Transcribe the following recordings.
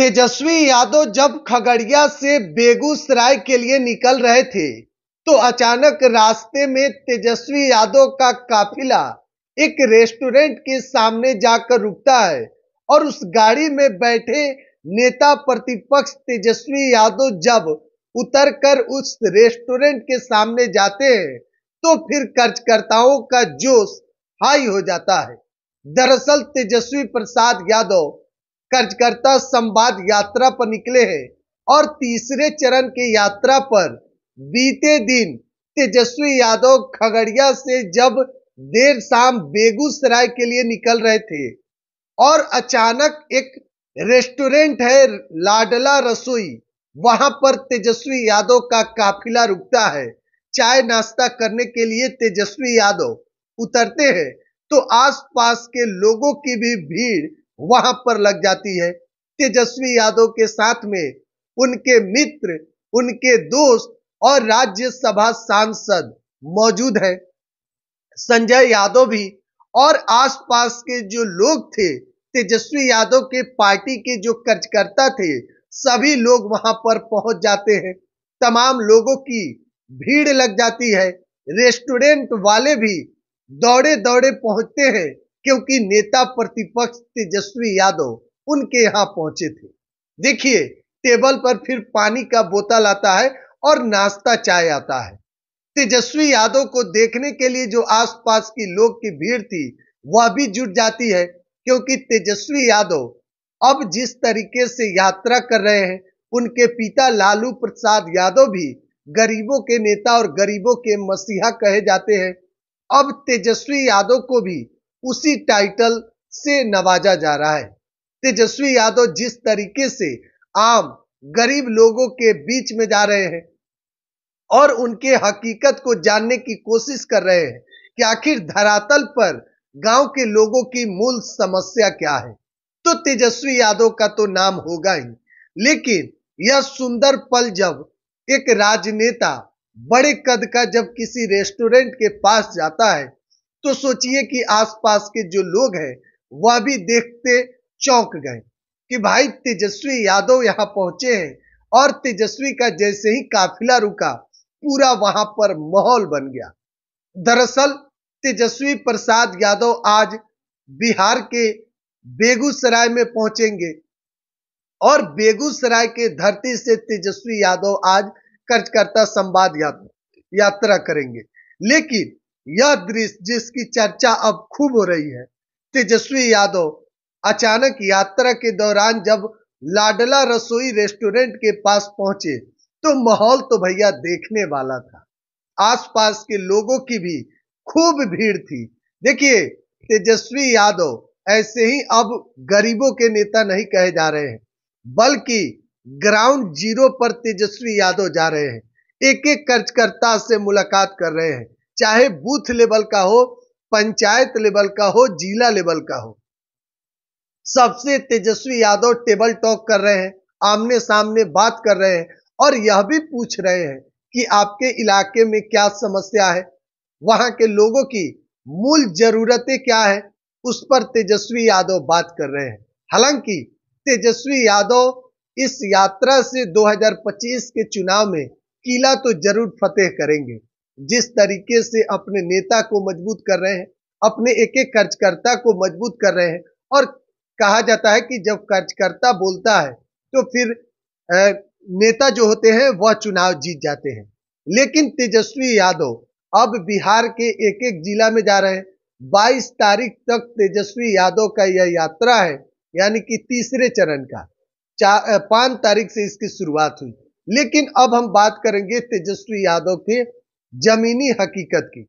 तेजस्वी यादव जब खगड़िया से बेगूसराय के लिए निकल रहे थे तो अचानक रास्ते में तेजस्वी यादव का काफिला एक रेस्टोरेंट के सामने जाकर रुकता है और उस गाड़ी में बैठे नेता प्रतिपक्ष तेजस्वी यादव जब उतरकर उस रेस्टोरेंट के सामने जाते हैं तो फिर कर्जकर्ताओं का जोश हाई हो जाता है दरअसल तेजस्वी प्रसाद यादव कर्जकर्ता संवाद यात्रा पर निकले हैं और तीसरे चरण के यात्रा पर बीते दिन तेजस्वी यादव खगड़िया से जब देर शाम बेगूसराय के लिए निकल रहे थे और अचानक एक रेस्टोरेंट है लाडला रसोई वहां पर तेजस्वी यादव का काफिला रुकता है चाय नाश्ता करने के लिए तेजस्वी यादव उतरते हैं तो आसपास के लोगों की भी भीड़ वहां पर लग जाती है तेजस्वी यादव के साथ में उनके मित्र उनके दोस्त और राज्यसभा सांसद मौजूद है संजय यादव भी और आसपास के जो लोग थे तेजस्वी यादव के पार्टी के जो कार्यकर्ता थे सभी लोग वहां पर पहुंच जाते हैं तमाम लोगों की भीड़ लग जाती है रेस्टोरेंट वाले भी दौड़े दौड़े पहुंचते हैं क्योंकि नेता प्रतिपक्ष तेजस्वी यादव उनके यहां पहुंचे थे देखिए टेबल पर फिर पानी का बोतल आता है और नाश्ता चाय आता है तेजस्वी यादव को देखने के लिए जो आसपास की लोग की भीड़ थी वह भी जुट जाती है क्योंकि तेजस्वी यादव अब जिस तरीके से यात्रा कर रहे हैं उनके पिता लालू प्रसाद यादव भी गरीबों के नेता और गरीबों के मसीहा कहे जाते हैं अब तेजस्वी यादव को भी उसी टाइटल से नवाजा जा रहा है तेजस्वी यादव जिस तरीके से आम गरीब लोगों के बीच में जा रहे हैं और उनके हकीकत को जानने की कोशिश कर रहे हैं कि आखिर धरातल पर गांव के लोगों की मूल समस्या क्या है तो तेजस्वी यादव का तो नाम होगा ही लेकिन यह सुंदर पल जब एक राजनेता बड़े कद का जब किसी रेस्टोरेंट के पास जाता है तो सोचिए कि आसपास के जो लोग हैं वह भी देखते चौंक गए कि भाई तेजस्वी यादव यहाँ पहुंचे हैं और तेजस्वी का जैसे ही काफिला रुका पूरा वहां पर माहौल बन गया दरअसल तेजस्वी प्रसाद यादव आज बिहार के बेगूसराय में पहुंचेंगे और बेगूसराय के धरती से तेजस्वी यादव आज कर्जकर्ता संवाद यात्रा करेंगे लेकिन यह दृश्य जिसकी चर्चा अब खूब हो रही है तेजस्वी यादव अचानक यात्रा के दौरान जब लाडला रसोई रेस्टोरेंट के पास पहुंचे तो माहौल तो भैया देखने वाला था आसपास के लोगों की भी खूब भीड़ थी देखिए तेजस्वी यादव ऐसे ही अब गरीबों के नेता नहीं कहे जा रहे हैं बल्कि ग्राउंड जीरो पर तेजस्वी यादव जा रहे हैं एक एक कर्जकर्ता से मुलाकात कर रहे हैं चाहे बूथ लेवल का हो पंचायत लेवल का हो जिला लेवल का हो सबसे तेजस्वी यादव टेबल टॉक कर रहे हैं आमने सामने बात कर रहे हैं और यह भी पूछ रहे हैं कि आपके इलाके में क्या समस्या है वहां के लोगों की मूल जरूरतें क्या है उस पर तेजस्वी यादव बात कर रहे हैं हालांकि तेजस्वी यादव इस यात्रा से 2025 के चुनाव में किला तो जरूर फतेह करेंगे जिस तरीके से अपने नेता को मजबूत कर रहे हैं अपने एक एक कर्जकर्ता को मजबूत कर रहे हैं और कहा जाता है कि जब कर्जकर्ता बोलता है तो फिर नेता जो होते हैं वह चुनाव जीत जाते हैं लेकिन तेजस्वी यादव अब बिहार के एक एक जिला में जा रहे हैं बाईस तारीख तक तेजस्वी यादव का यह यात्रा है यानी कि तीसरे चरण का पांच तारीख से इसकी शुरुआत हुई लेकिन अब हम बात करेंगे तेजस्वी यादव के जमीनी हकीकत की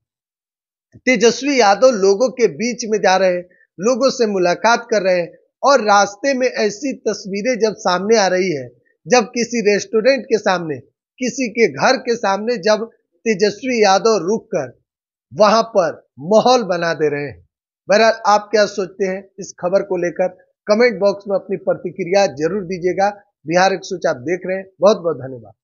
तेजस्वी यादव लोगों के बीच में जा रहे हैं लोगों से मुलाकात कर रहे हैं और रास्ते में ऐसी तस्वीरें जब सामने आ रही है जब किसी रेस्टोरेंट के सामने किसी के घर के सामने जब तेजस्वी यादव रुक कर वहां पर माहौल बना दे रहे हैं बहरहाल आप क्या सोचते हैं इस खबर को लेकर कमेंट बॉक्स में अपनी प्रतिक्रिया जरूर दीजिएगा बिहार एक आप देख रहे हैं बहुत बहुत धन्यवाद